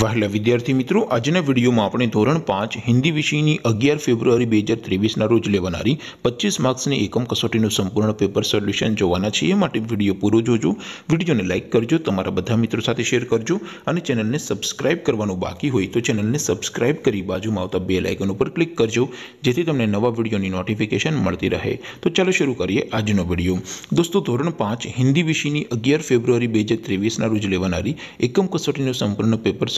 વહલા વિદ્યાર્થી મિત્રો આજનો વિડિયોમાં આપણે ધોરણ 5 હિન્દી વિષયની 11 ફેબ્રુઆરી 2023 ના રોજ લેવાણારી 25 માર્ક્સની એકમ કસોટીનું સંપૂર્ણ પેપર સોલ્યુશન જોવાના છે એટલે વિડિયો પૂરો જોજો વિડિયોને લાઈક કરજો તમારા બધા મિત્રો સાથે શેર કરજો અને ચેનલને સબ્સ્ક્રાઇબ કરવાનું બાકી હોય તો ચેનલને સબ્સ્ક્રાઇબ કરી બાજુમાં આવતા બેલ આઇકન ઉપર ક્લિક કરજો જેથી તમને નવા વિડિયોની નોટિફિકેશન મળતી રહે તો ચાલો શરૂ કરીએ આજનો વિડિયો દોસ્તો ધોરણ 5 હિન્દી વિષયની 11 ફેબ્રુઆરી 2023 ના રોજ લેવાણારી એકમ કસોટીનું સંપૂર્ણ પેપર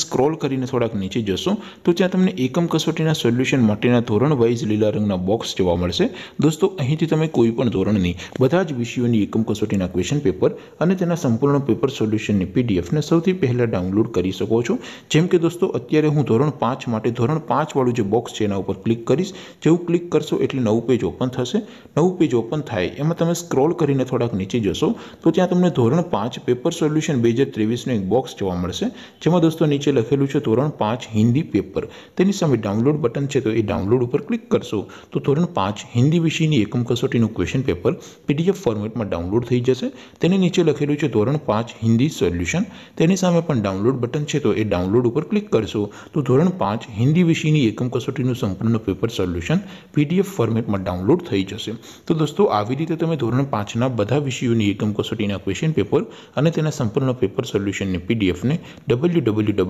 સ્ક્રોલ કરીને થોડાક નીચે જશો તો ત્યાં તમને એકમ કસોટીના સોલ્યુશન મોડ્યુલના ધોરણ વાઇઝ લીલા રંગના બોક્સ જોવા મળશે દોસ્તો અહીંથી તમે કોઈપણ ધોરણની બધા જ વિષયોની એકમ કસોટીના ક્વેશ્ચન પેપર અને તેના સંપૂર્ણ પેપર સોલ્યુશનની પીડીએફ ને સૌથી પહેલા ડાઉનલોડ કરી શકો છો જેમ કે દોસ્તો અત્યારે હું ધોરણ 5 માટે ધોરણ 5 વાળું જે બોક્સ છે તેના ઉપર ક્લિક કરીશ જેવું ક્લિક કરશો એટલે નવું પેજ ઓપન થશે નવું પેજ ઓપન થાય એમાં તમે સ્ક્રોલ કરીને થોડાક નીચે જશો તો ત્યાં તમને ધોરણ 5 પેપર સોલ્યુશન 2023 નો એક બોક્સ જોવા મળશે જેમાં દોસ્તો જે લખેલું છે ધોરણ 5 હિન્દી પેપર તેની સામે ડાઉનલોડ બટન છે તો એ ડાઉનલોડ ઉપર ક્લિક કરશો તો ધોરણ 5 હિન્દી વિષયની એકમ કસોટીનું ક્વેશ્ચન પેપર પીડીએફ ફોર્મેટમાં ડાઉનલોડ થઈ જશે તેની નીચે લખેલું છે ધોરણ 5 હિન્દી સોલ્યુશન તેની સામે પણ ડાઉનલોડ બટન છે તો એ ડાઉનલોડ ઉપર ક્લિક કરશો તો ધોરણ 5 હિન્દી વિષયની એકમ કસોટીનું સંપૂર્ણ પેપર સોલ્યુશન પીડીએફ ફોર્મેટમાં ડાઉનલોડ થઈ જશે તો દોસ્તો આવી રીતે તમે ધોરણ 5 ના બધા વિષયોની એકમ કસોટીના ક્વેશ્ચન પેપર અને તેના સંપૂર્ણના પેપર સોલ્યુશનને પીડીએફ ને www